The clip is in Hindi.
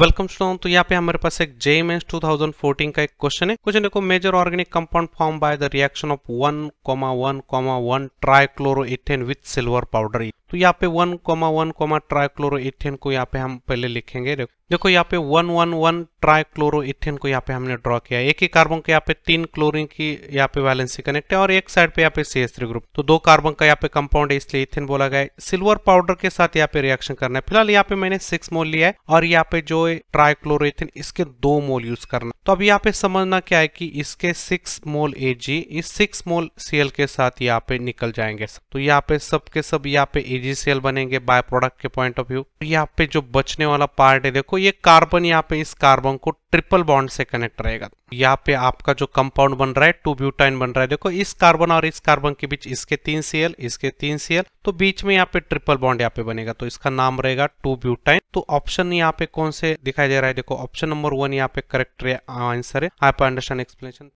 वेलकम स्टोन तो यहाँ पे हमारे पास एक जे थाउजेंड फोर्टीन का एक क्वेश्चन है क्वेश्चन देखो major organic compound form by the reaction of one comma one trichloroethane with silver powder तो यहाँ पे one comma one comma trichloroethane को यहाँ पे हम पहले लिखेंगे देखो यहाँ पे one one one trichloroethane को यहाँ पे हमने ड्रॉ किया एक ही कार्बन के यहाँ पे तीन क्लोरीन की यहाँ पे वैलेंसी कनेक्ट है और एक साइड पे यहाँ पे सी थ्री ग्रुप तो दो कार्बन का यहाँ पे कंपाउंड है इसलिए इथेन बोला गया सिल्वर पाउडर के साथ यहाँ पे रिएक्शन करना है फिलहाल यहाँ पे मैंने सिक्स मोल लिया है और यहाँ पे जो ट्राइक्लोरो एथेन इसके दो मोल यूज करना तो अब यहाँ पे समझना क्या है की इसके सिक्स मोल ए इस सिक्स मोल सी के साथ यहाँ पे निकल जाएंगे तो यहाँ पे सबके सब यहाँ पे ए बेजिशियल बनेंगे बाय प्रोडक्ट के पॉइंट ऑफ व्यू यहाँ पे जो बचने वाला पार्ट है देखो ये कार्बन यहाँ पे इस कार्बन को ट्रिपल बॉन्ड से कनेक्ट रहेगा यहाँ पे आपका जो कंपाउंड बन रहा है टू ब्यूटाइन बन रहा है देखो इस कार्बन और इस कार्बन के बीच इसके तीन सीएल इसके तीन सीएल तो बीच में यहाँ पे ट्रिपल बॉन्ड यहाँ पे बनेगा तो इसका नाम रहेगा टू ब्यूटाइन तो ऑप्शन यहाँ पे कौन से दिखाई दे रहा है देखो ऑप्शन नंबर वन यहाँ पे करेक्ट आंसर है आप अंडरस्टैंड एक्सप्लेनेशन